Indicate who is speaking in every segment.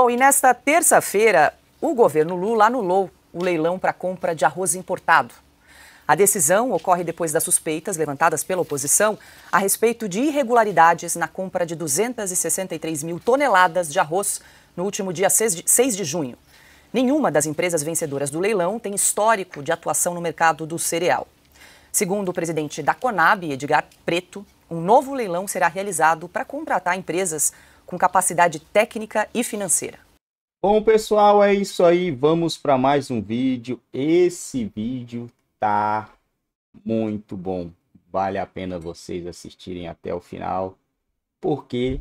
Speaker 1: Bom, e nesta terça-feira, o governo Lula anulou o leilão para compra de arroz importado. A decisão ocorre depois das suspeitas levantadas pela oposição a respeito de irregularidades na compra de 263 mil toneladas de arroz no último dia 6 de junho. Nenhuma das empresas vencedoras do leilão tem histórico de atuação no mercado do cereal. Segundo o presidente da Conab, Edgar Preto, um novo leilão será realizado para contratar empresas com capacidade técnica e financeira.
Speaker 2: Bom, pessoal, é isso aí. Vamos para mais um vídeo. Esse vídeo tá muito bom. Vale a pena vocês assistirem até o final, porque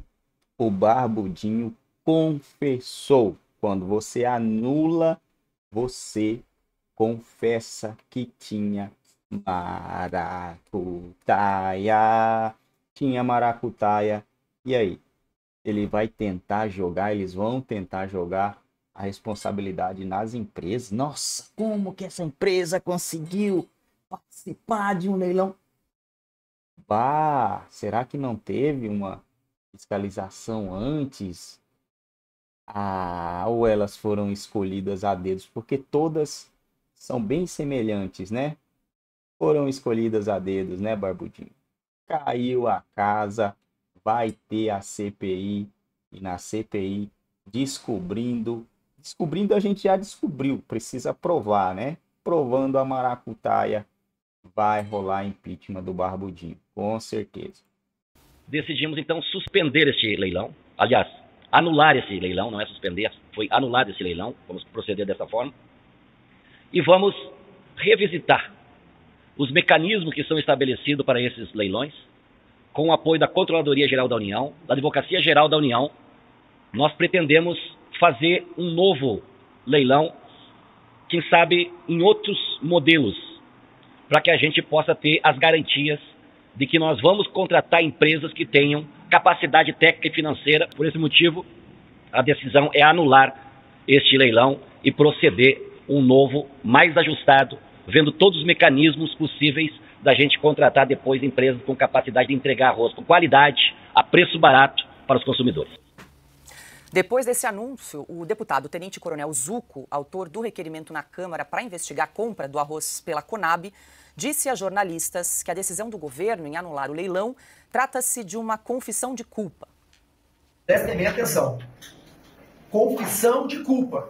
Speaker 2: o Barbudinho confessou. Quando você anula, você confessa que tinha maracutaia. Tinha maracutaia. E aí? ele vai tentar jogar, eles vão tentar jogar a responsabilidade nas empresas. Nossa, como que essa empresa conseguiu participar de um leilão? Bah, será que não teve uma fiscalização antes? Ah, ou elas foram escolhidas a dedos, porque todas são bem semelhantes, né? Foram escolhidas a dedos, né, Barbudinho? Caiu a casa, vai ter a CPI e na CPI descobrindo, descobrindo a gente já descobriu, precisa provar, né? Provando a maracutaia, vai rolar impeachment do Barbudinho, com certeza. Decidimos então suspender este leilão, aliás, anular esse leilão, não é suspender, foi anulado esse leilão, vamos proceder dessa forma. E vamos revisitar os mecanismos que são estabelecidos para esses leilões, com o apoio da Controladoria Geral da União, da Advocacia Geral da União, nós pretendemos fazer um novo leilão, quem sabe em outros modelos, para que a gente possa ter as garantias de que nós vamos contratar empresas que tenham capacidade técnica e financeira. Por esse motivo, a decisão é anular este leilão e proceder um novo, mais ajustado, vendo todos os mecanismos possíveis da gente contratar depois empresas com capacidade de entregar arroz com qualidade, a preço barato para os consumidores.
Speaker 1: Depois desse anúncio, o deputado Tenente Coronel Zuco, autor do requerimento na Câmara para investigar a compra do arroz pela Conab, disse a jornalistas que a decisão do governo em anular o leilão trata-se de uma confissão de culpa.
Speaker 3: Prestem bem atenção. Confissão de culpa.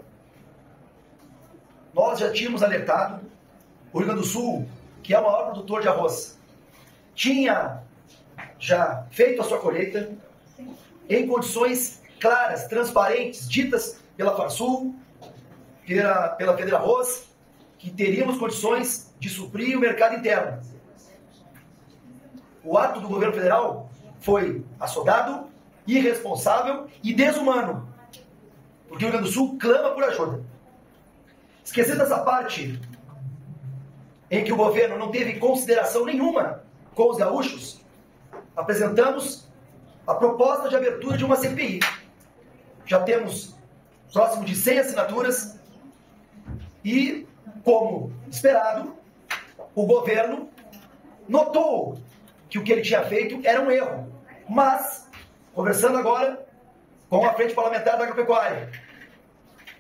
Speaker 3: Nós já tínhamos alertado, o Rio Grande do Sul que é o maior produtor de arroz, tinha já feito a sua colheita em condições claras, transparentes, ditas pela Farsul, pela, pela Federa Arroz, que teríamos condições de suprir o mercado interno. O ato do governo federal foi assodado, irresponsável e desumano, porque o Rio Grande do Sul clama por ajuda. Esquecendo essa parte em que o governo não teve consideração nenhuma com os gaúchos, apresentamos a proposta de abertura de uma CPI. Já temos próximo de 100 assinaturas e, como esperado, o governo notou que o que ele tinha feito era um erro. Mas, conversando agora com a Frente Parlamentar da Agropecuária,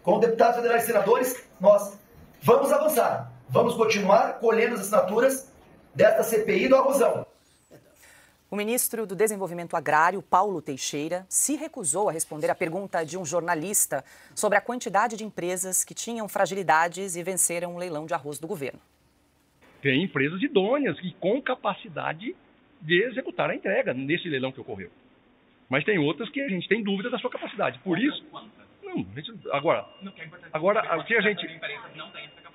Speaker 3: com deputados federais e senadores, nós vamos avançar. Vamos continuar colhendo as assinaturas desta CPI do arrozão.
Speaker 1: O ministro do Desenvolvimento Agrário, Paulo Teixeira, se recusou a responder à pergunta de um jornalista sobre a quantidade de empresas que tinham fragilidades e venceram o leilão de arroz do governo.
Speaker 4: Tem empresas idôneas e com capacidade de executar a entrega nesse leilão que ocorreu. Mas tem outras que a gente tem dúvidas da sua capacidade. Por isso. Não, agora. Agora, o que a gente.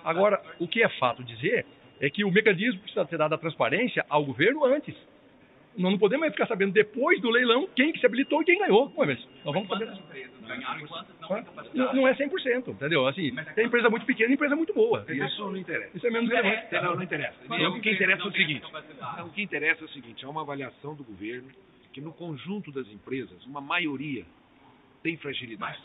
Speaker 4: Agora, o que é fato dizer é que o mecanismo precisa ser dado à transparência ao governo antes. Nós não podemos ficar sabendo depois do leilão quem que se habilitou e quem ganhou. Ué, mas nós vamos fazer Não, não é 100%, entendeu? Assim, é tem empresa muito pequena e empresa muito boa. Isso não interessa. Isso é menos é relevante.
Speaker 3: Não, não interessa. É o que interessa é o seguinte. O que interessa é o seguinte, é uma avaliação do governo que no conjunto das empresas, uma maioria tem fragilidade.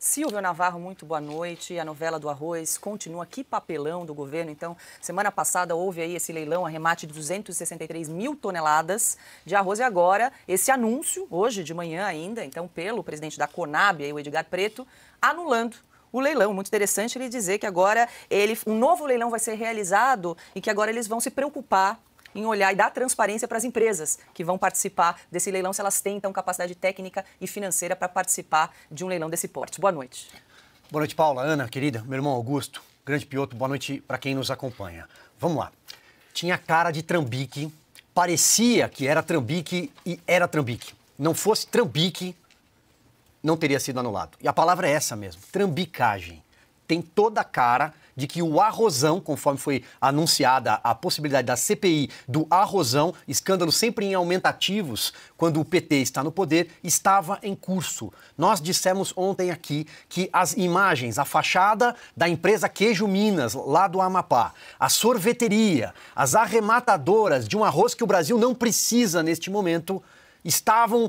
Speaker 1: Silvio Navarro, muito boa noite. A novela do arroz continua. Que papelão do governo. Então, semana passada houve aí esse leilão, arremate de 263 mil toneladas de arroz. E agora, esse anúncio, hoje de manhã ainda, então, pelo presidente da Conab, aí, o Edgar Preto, anulando o leilão. Muito interessante ele dizer que agora ele, um novo leilão vai ser realizado e que agora eles vão se preocupar em olhar e dar transparência para as empresas que vão participar desse leilão, se elas têm então capacidade técnica e financeira para participar de um leilão desse porte. Boa noite.
Speaker 5: Boa noite, Paula, Ana, querida, meu irmão Augusto, grande piloto, boa noite para quem nos acompanha. Vamos lá. Tinha cara de trambique, parecia que era trambique e era trambique. Não fosse trambique, não teria sido anulado. E a palavra é essa mesmo, trambicagem tem toda a cara de que o arrozão, conforme foi anunciada a possibilidade da CPI do arrozão, escândalo sempre em aumentativos quando o PT está no poder, estava em curso. Nós dissemos ontem aqui que as imagens, a fachada da empresa Queijo Minas, lá do Amapá, a sorveteria, as arrematadoras de um arroz que o Brasil não precisa neste momento, estavam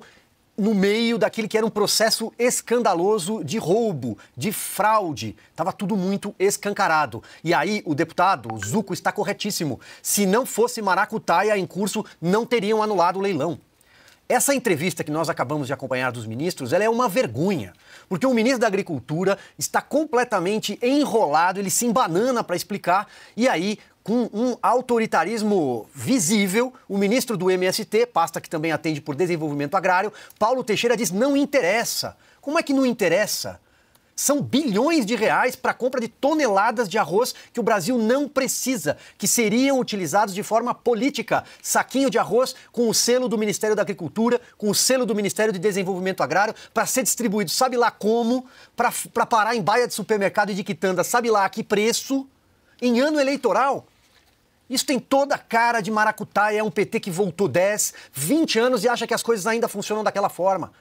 Speaker 5: no meio daquele que era um processo escandaloso de roubo, de fraude. Estava tudo muito escancarado. E aí o deputado Zuco está corretíssimo. Se não fosse Maracutaia em curso, não teriam anulado o leilão. Essa entrevista que nós acabamos de acompanhar dos ministros, ela é uma vergonha, porque o ministro da Agricultura está completamente enrolado, ele se embanana para explicar, e aí com um autoritarismo visível. O ministro do MST, pasta que também atende por desenvolvimento agrário, Paulo Teixeira diz: não interessa. Como é que não interessa? São bilhões de reais para a compra de toneladas de arroz que o Brasil não precisa, que seriam utilizados de forma política. Saquinho de arroz com o selo do Ministério da Agricultura, com o selo do Ministério de Desenvolvimento Agrário, para ser distribuído, sabe lá como, para parar em baia de supermercado e de quitanda, sabe lá a que preço, em ano eleitoral. Isso tem toda a cara de maracutaia, é um PT que voltou 10, 20 anos e acha que as coisas ainda funcionam daquela forma.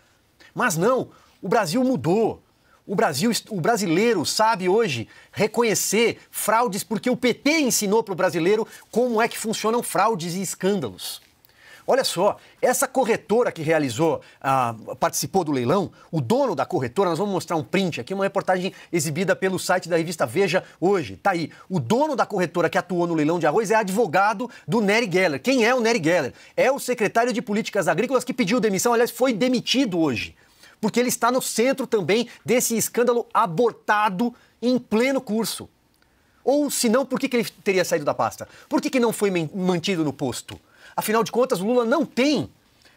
Speaker 5: Mas não, o Brasil mudou. O, Brasil, o brasileiro sabe hoje reconhecer fraudes porque o PT ensinou para o brasileiro como é que funcionam fraudes e escândalos. Olha só, essa corretora que realizou, ah, participou do leilão, o dono da corretora, nós vamos mostrar um print aqui, uma reportagem exibida pelo site da revista Veja hoje. Tá aí. O dono da corretora que atuou no leilão de arroz é advogado do Nery Geller. Quem é o Nery Geller? É o secretário de Políticas Agrícolas que pediu demissão, aliás, foi demitido hoje. Porque ele está no centro também desse escândalo abortado em pleno curso. Ou, se não, por que, que ele teria saído da pasta? Por que, que não foi mantido no posto? Afinal de contas, Lula não tem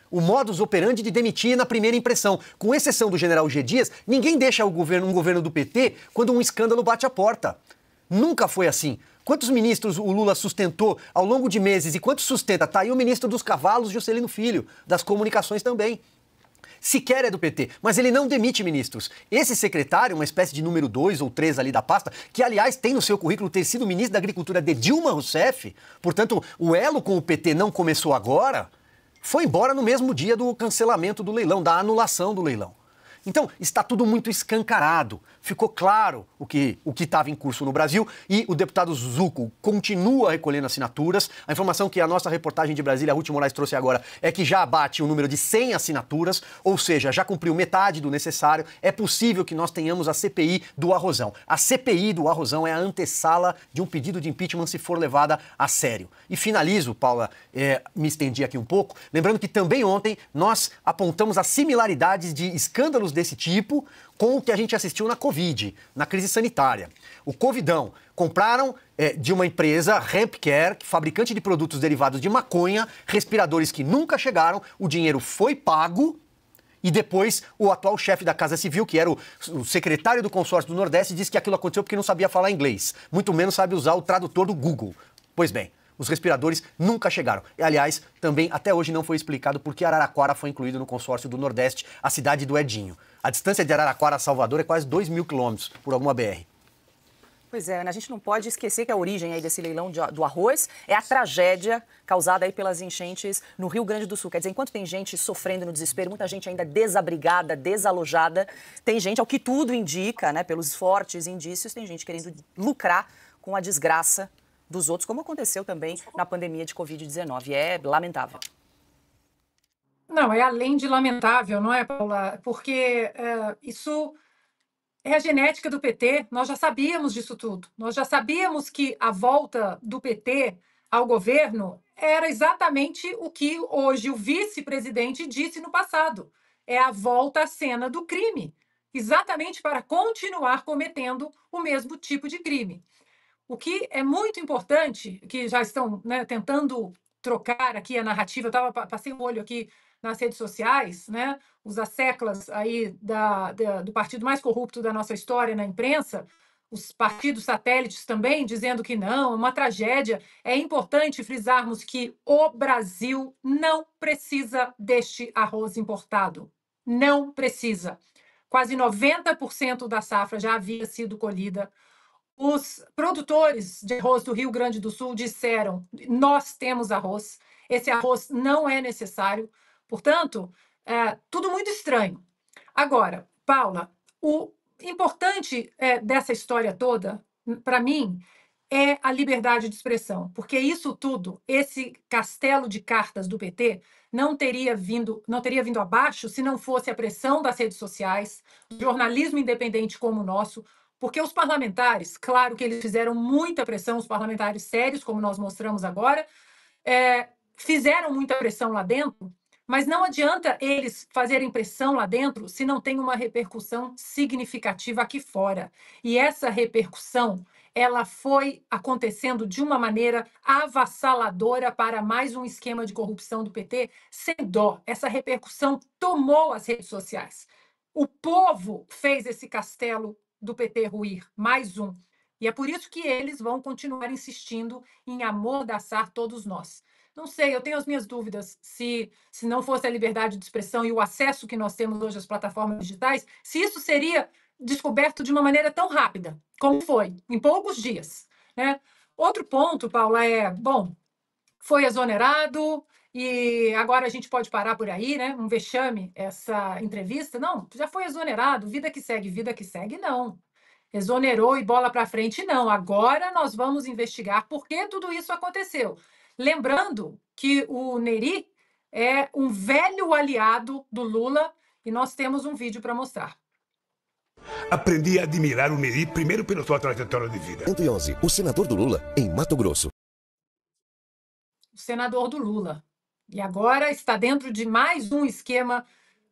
Speaker 5: o modus operandi de demitir na primeira impressão. Com exceção do general G. Dias, ninguém deixa o governo, um governo do PT quando um escândalo bate a porta. Nunca foi assim. Quantos ministros o Lula sustentou ao longo de meses e quantos sustenta? Tá aí o ministro dos cavalos, Juscelino Filho, das comunicações também sequer é do PT, mas ele não demite ministros. Esse secretário, uma espécie de número 2 ou 3 ali da pasta, que aliás tem no seu currículo ter sido ministro da Agricultura de Dilma Rousseff, portanto, o elo com o PT não começou agora, foi embora no mesmo dia do cancelamento do leilão, da anulação do leilão. Então, está tudo muito escancarado. Ficou claro o que o estava em curso no Brasil e o deputado Zuco continua recolhendo assinaturas. A informação que a nossa reportagem de Brasília, Ruth Moraes, trouxe agora é que já bate o um número de 100 assinaturas, ou seja, já cumpriu metade do necessário. É possível que nós tenhamos a CPI do Arrozão. A CPI do Arrozão é a antessala de um pedido de impeachment se for levada a sério. E finalizo, Paula, é, me estendi aqui um pouco, lembrando que também ontem nós apontamos as similaridades de escândalos desse tipo com o que a gente assistiu na Covid, na crise sanitária. O Covidão compraram é, de uma empresa, Rampcare, é fabricante de produtos derivados de maconha, respiradores que nunca chegaram, o dinheiro foi pago. E depois, o atual chefe da Casa Civil, que era o, o secretário do consórcio do Nordeste, disse que aquilo aconteceu porque não sabia falar inglês, muito menos sabe usar o tradutor do Google. Pois bem, os respiradores nunca chegaram. E, aliás, também até hoje não foi explicado por que Araraquara foi incluído no consórcio do Nordeste, a cidade do Edinho. A distância de Araraquara a Salvador é quase 2 mil quilômetros por alguma BR.
Speaker 1: Pois é, a gente não pode esquecer que a origem aí desse leilão de, do arroz é a tragédia causada aí pelas enchentes no Rio Grande do Sul. Quer dizer, enquanto tem gente sofrendo no desespero, muita gente ainda desabrigada, desalojada, tem gente, ao que tudo indica, né, pelos fortes indícios, tem gente querendo lucrar com a desgraça dos outros, como aconteceu também na pandemia de Covid-19. É lamentável.
Speaker 6: Não, é além de lamentável, não é, Paula? Porque é, isso é a genética do PT. Nós já sabíamos disso tudo. Nós já sabíamos que a volta do PT ao governo era exatamente o que hoje o vice-presidente disse no passado. É a volta à cena do crime, exatamente para continuar cometendo o mesmo tipo de crime. O que é muito importante, que já estão né, tentando trocar aqui a narrativa, eu tava, passei um olho aqui nas redes sociais, né, os asseclas aí da, da, do partido mais corrupto da nossa história na imprensa, os partidos satélites também dizendo que não, é uma tragédia. É importante frisarmos que o Brasil não precisa deste arroz importado. Não precisa. Quase 90% da safra já havia sido colhida os produtores de arroz do Rio Grande do Sul disseram: nós temos arroz, esse arroz não é necessário. Portanto, é, tudo muito estranho. Agora, Paula, o importante é, dessa história toda, para mim, é a liberdade de expressão, porque isso tudo, esse castelo de cartas do PT, não teria vindo, não teria vindo abaixo se não fosse a pressão das redes sociais, jornalismo independente como o nosso, porque os parlamentares, claro que eles fizeram muita pressão, os parlamentares sérios, como nós mostramos agora, é, fizeram muita pressão lá dentro, mas não adianta eles fazerem pressão lá dentro se não tem uma repercussão significativa aqui fora. E essa repercussão, ela foi acontecendo de uma maneira avassaladora para mais um esquema de corrupção do PT, sem dó. Essa repercussão tomou as redes sociais. O povo fez esse castelo do PT ruir, mais um. E é por isso que eles vão continuar insistindo em amordaçar todos nós. Não sei, eu tenho as minhas dúvidas se, se não fosse a liberdade de expressão e o acesso que nós temos hoje às plataformas digitais, se isso seria descoberto de uma maneira tão rápida como foi, em poucos dias. Né? Outro ponto, Paula, é: bom, foi exonerado e agora a gente pode parar por aí, né? Um vexame essa entrevista. Não, já foi exonerado, vida que segue, vida que segue, não. Exonerou e bola para frente, não. Agora nós vamos investigar por que tudo isso aconteceu. Lembrando que o Neri é um velho aliado do Lula e nós temos um vídeo para mostrar.
Speaker 3: Aprendi a admirar o Neri primeiro pela sua trajetória de vida. 111, o senador do Lula em Mato Grosso
Speaker 6: o senador do Lula. E agora está dentro de mais um esquema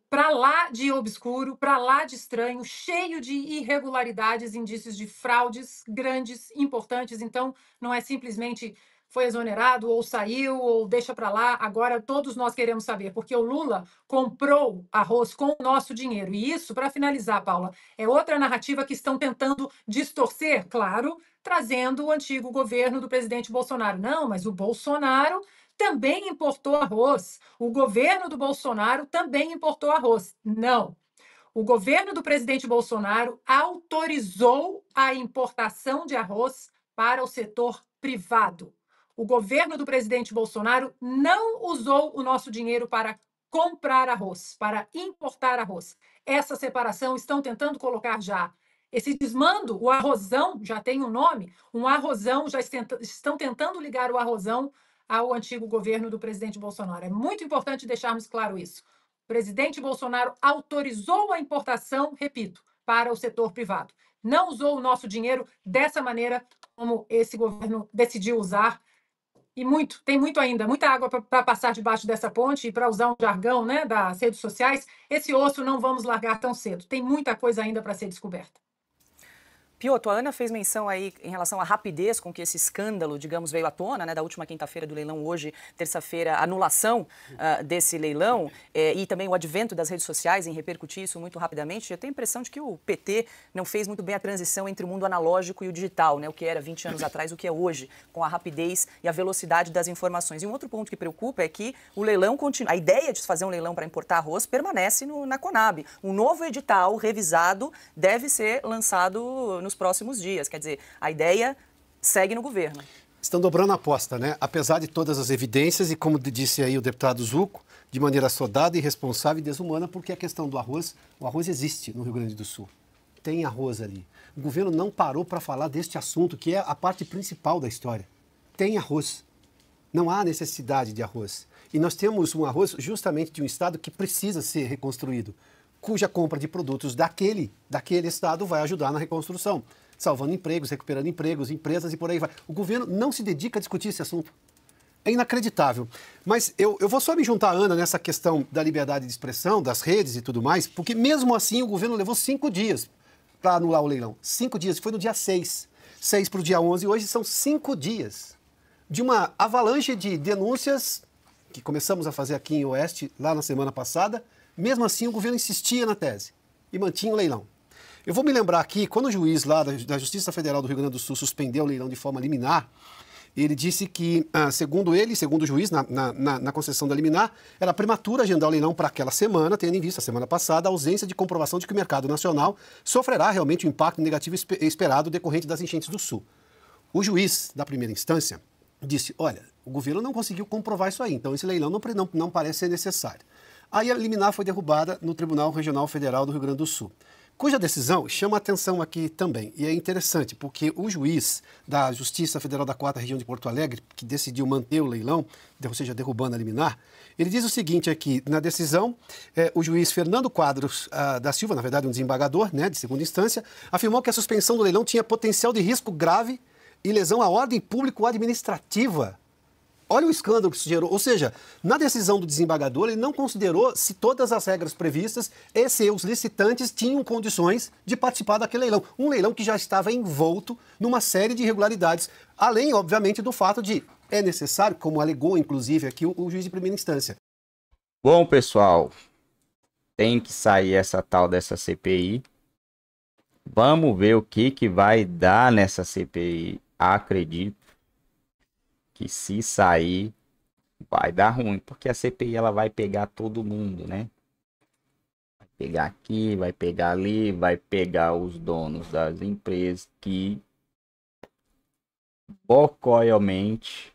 Speaker 6: para lá de obscuro, para lá de estranho, cheio de irregularidades, indícios de fraudes grandes, importantes. Então, não é simplesmente foi exonerado ou saiu ou deixa para lá. Agora todos nós queremos saber, porque o Lula comprou arroz com o nosso dinheiro. E isso, para finalizar, Paula, é outra narrativa que estão tentando distorcer, claro, trazendo o antigo governo do presidente Bolsonaro. Não, mas o Bolsonaro também importou arroz. O governo do Bolsonaro também importou arroz. Não. O governo do presidente Bolsonaro autorizou a importação de arroz para o setor privado o governo do presidente Bolsonaro não usou o nosso dinheiro para comprar arroz, para importar arroz. Essa separação estão tentando colocar já. Esse desmando, o arrozão, já tem um nome, um arrozão, já estão tentando ligar o arrozão ao antigo governo do presidente Bolsonaro. É muito importante deixarmos claro isso. O presidente Bolsonaro autorizou a importação, repito, para o setor privado. Não usou o nosso dinheiro dessa maneira como esse governo decidiu usar e muito, tem muito ainda, muita água para passar debaixo dessa ponte e para usar um jargão né, das redes sociais, esse osso não vamos largar tão cedo. Tem muita coisa ainda para ser descoberta.
Speaker 1: Pioto, a Ana fez menção aí em relação à rapidez com que esse escândalo, digamos, veio à tona, né, da última quinta-feira do leilão, hoje, terça-feira, anulação uh, desse leilão eh, e também o advento das redes sociais em repercutir isso muito rapidamente. Eu tenho a impressão de que o PT não fez muito bem a transição entre o mundo analógico e o digital, né, o que era 20 anos atrás, o que é hoje, com a rapidez e a velocidade das informações. E um outro ponto que preocupa é que o leilão continua. A ideia de fazer um leilão para importar arroz permanece no, na Conab. Um novo edital revisado deve ser lançado no nos próximos dias. Quer dizer, a ideia segue no governo.
Speaker 4: Estão dobrando a aposta, né? Apesar de todas as evidências e, como disse aí o deputado Zuco, de maneira soldada, irresponsável e desumana, porque a questão do arroz, o arroz existe no Rio Grande do Sul. Tem arroz ali. O governo não parou para falar deste assunto, que é a parte principal da história. Tem arroz. Não há necessidade de arroz. E nós temos um arroz justamente de um estado que precisa ser reconstruído cuja compra de produtos daquele, daquele estado vai ajudar na reconstrução, salvando empregos, recuperando empregos, empresas e por aí vai. O governo não se dedica a discutir esse assunto. É inacreditável. Mas eu, eu vou só me juntar, Ana, nessa questão da liberdade de expressão, das redes e tudo mais, porque mesmo assim o governo levou cinco dias para anular o leilão. Cinco dias, foi no dia 6. 6 para o dia 11, hoje são cinco dias de uma avalanche de denúncias que começamos a fazer aqui em Oeste, lá na semana passada, mesmo assim, o governo insistia na tese e mantinha o leilão. Eu vou me lembrar aqui, quando o juiz lá da Justiça Federal do Rio Grande do Sul suspendeu o leilão de forma liminar, ele disse que, ah, segundo ele, segundo o juiz, na, na, na concessão da liminar, era prematura agendar o leilão para aquela semana, tendo em vista, a semana passada, a ausência de comprovação de que o mercado nacional sofrerá realmente o impacto negativo esperado decorrente das enchentes do Sul. O juiz da primeira instância disse: olha, o governo não conseguiu comprovar isso aí, então esse leilão não, não, não parece ser necessário. Aí a liminar foi derrubada no Tribunal Regional Federal do Rio Grande do Sul, cuja decisão chama atenção aqui também. E é interessante, porque o juiz da Justiça Federal da Quarta Região de Porto Alegre, que decidiu manter o leilão, ou seja, derrubando a liminar, ele diz o seguinte aqui, na decisão, eh, o juiz Fernando Quadros ah, da Silva, na verdade um desembargador né, de segunda instância, afirmou que a suspensão do leilão tinha potencial de risco grave e lesão à ordem público administrativa Olha o escândalo que se gerou. Ou seja, na decisão do desembargador, ele não considerou se todas as regras previstas e se os licitantes tinham condições de participar daquele leilão. Um leilão que já estava envolto numa série de irregularidades, além, obviamente, do fato de é necessário, como alegou, inclusive, aqui o, o juiz de primeira instância.
Speaker 2: Bom, pessoal, tem que sair essa tal dessa CPI. Vamos ver o que, que vai dar nessa CPI. Acredito que se sair vai dar ruim, porque a CPI ela vai pegar todo mundo, né? Vai pegar aqui, vai pegar ali, vai pegar os donos das empresas que bocoialmente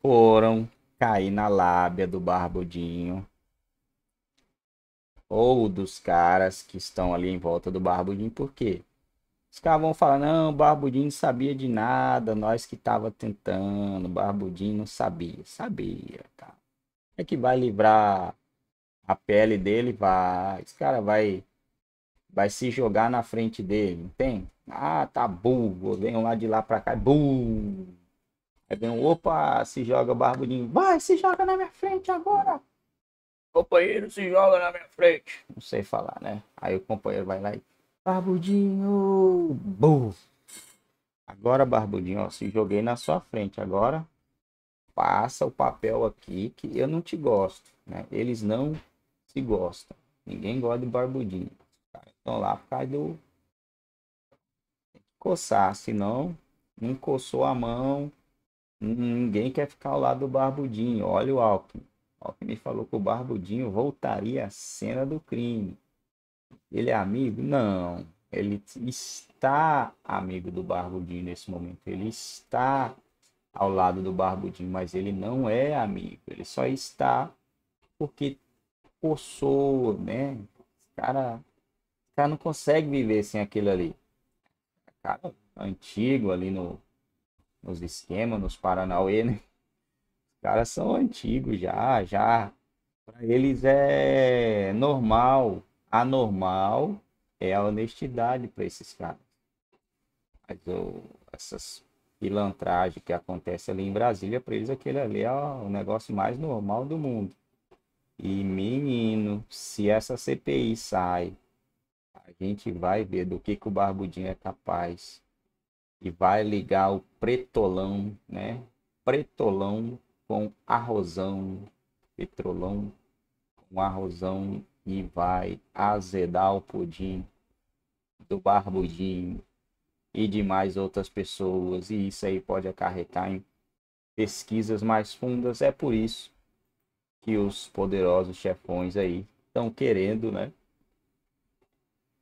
Speaker 2: foram cair na lábia do barbudinho ou dos caras que estão ali em volta do barbudinho, por quê? Os caras vão falar, não, Barbudinho não sabia de nada, nós que tava tentando, Barbudinho não sabia. Sabia, cara. É que vai livrar a pele dele, vai. Esse cara vai vai se jogar na frente dele, entende Ah, tá burro, vem lá de lá pra cá, é burro. Aí vem, opa, se joga Barbudinho, vai, se joga na minha frente agora. companheiro se joga na minha frente. Não sei falar, né? Aí o companheiro vai lá e Barbudinho. Boa! Agora, Barbudinho, ó, se joguei na sua frente. Agora, passa o papel aqui que eu não te gosto. Né? Eles não se gostam. Ninguém gosta de Barbudinho. Então lá por causa do. Tem que coçar, senão não coçou a mão. Ninguém quer ficar ao lado do Barbudinho. Olha o Alckmin. O Alckmin falou que o Barbudinho voltaria à cena do crime. Ele é amigo? Não. Ele está amigo do Barbudinho nesse momento. Ele está ao lado do Barbudinho, mas ele não é amigo. Ele só está porque possou, né? cara, cara não consegue viver sem aquilo ali. cara antigo ali no, nos esquemas, nos Paranauê, né? Os caras são antigos já, já. Para eles é normal a normal é a honestidade para esses caras. Mas essas pilantragens que acontece ali em Brasília, para eles aquele ali é o negócio mais normal do mundo. E menino, se essa CPI sai, a gente vai ver do que, que o Barbudinho é capaz. E vai ligar o pretolão, né? Pretolão com arrozão, petrolão com arrozão e vai azedar o pudim do barbudinho e de mais outras pessoas, e isso aí pode acarretar em pesquisas mais fundas. É por isso que os poderosos chefões aí estão querendo, né,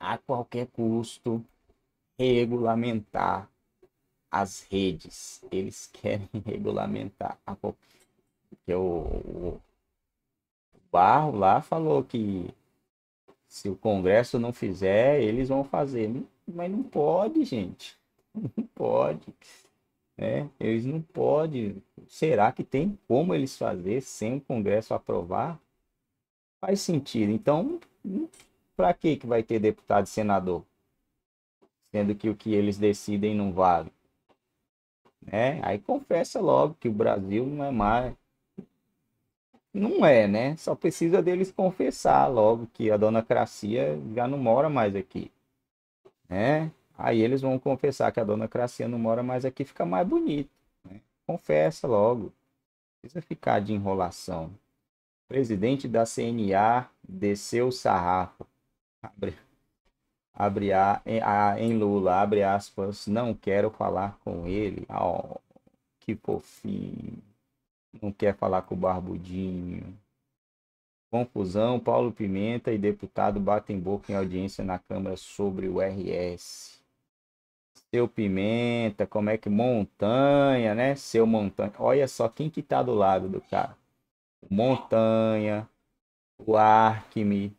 Speaker 2: a qualquer custo regulamentar as redes. Eles querem regulamentar a é o, o Barro lá falou que se o Congresso não fizer, eles vão fazer. Mas não pode, gente. Não pode. É, eles não podem. Será que tem como eles fazer sem o Congresso aprovar? Faz sentido. Então, para que que vai ter deputado e senador? Sendo que o que eles decidem não vale. Né? Aí confessa logo que o Brasil não é mais não é, né? Só precisa deles confessar logo que a dona Cracia já não mora mais aqui. Né? Aí eles vão confessar que a dona Cracia não mora mais aqui, fica mais bonito. Né? Confessa logo. Precisa ficar de enrolação. O presidente da CNA desceu o sarrafo. Abre, abre a, a, em Lula, abre aspas. Não quero falar com ele. Oh, que fofinho não quer falar com o Barbudinho. Confusão, Paulo Pimenta e deputado batem boca em audiência na Câmara sobre o RS. Seu Pimenta, como é que Montanha, né? Seu Montanha. Olha só quem que tá do lado do cara. Montanha, o Arquime,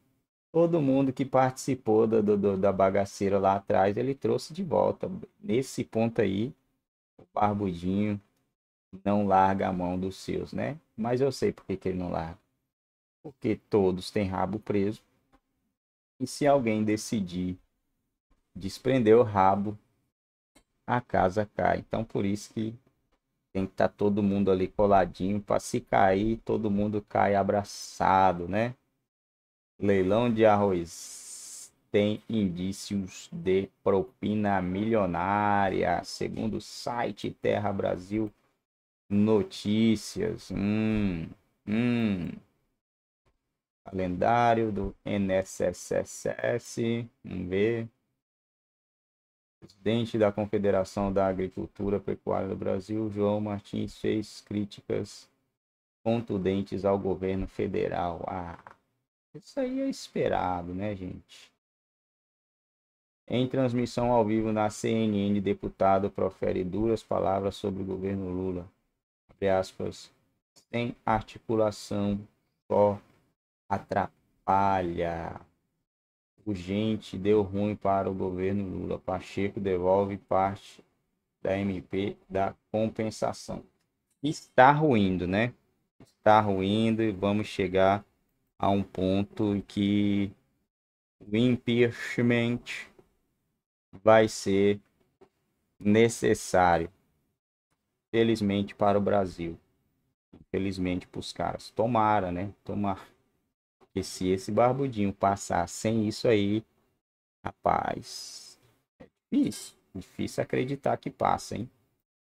Speaker 2: todo mundo que participou do, do, da bagaceira lá atrás, ele trouxe de volta. Nesse ponto aí, o Barbudinho não larga a mão dos seus, né? Mas eu sei por que, que ele não larga. Porque todos têm rabo preso. E se alguém decidir desprender o rabo, a casa cai. Então por isso que tem que estar tá todo mundo ali coladinho para se cair, todo mundo cai abraçado, né? Leilão de arroz tem indícios de propina milionária, segundo o site Terra Brasil Notícias. Hum, hum. Calendário do NSSS. Vamos ver. Presidente da Confederação da Agricultura Pecuária do Brasil, João Martins, fez críticas contundentes ao governo federal. Ah, isso aí é esperado, né, gente? Em transmissão ao vivo na CNN, deputado profere duras palavras sobre o governo Lula entre aspas, sem articulação só atrapalha. Urgente, deu ruim para o governo Lula. Pacheco devolve parte da MP da compensação. Está ruindo, né? Está ruindo e vamos chegar a um ponto em que o impeachment vai ser necessário. Felizmente para o Brasil. Felizmente para os caras. Tomara, né? Tomara. Porque se esse barbudinho passar sem isso aí, rapaz, é difícil. Difícil acreditar que passa, hein?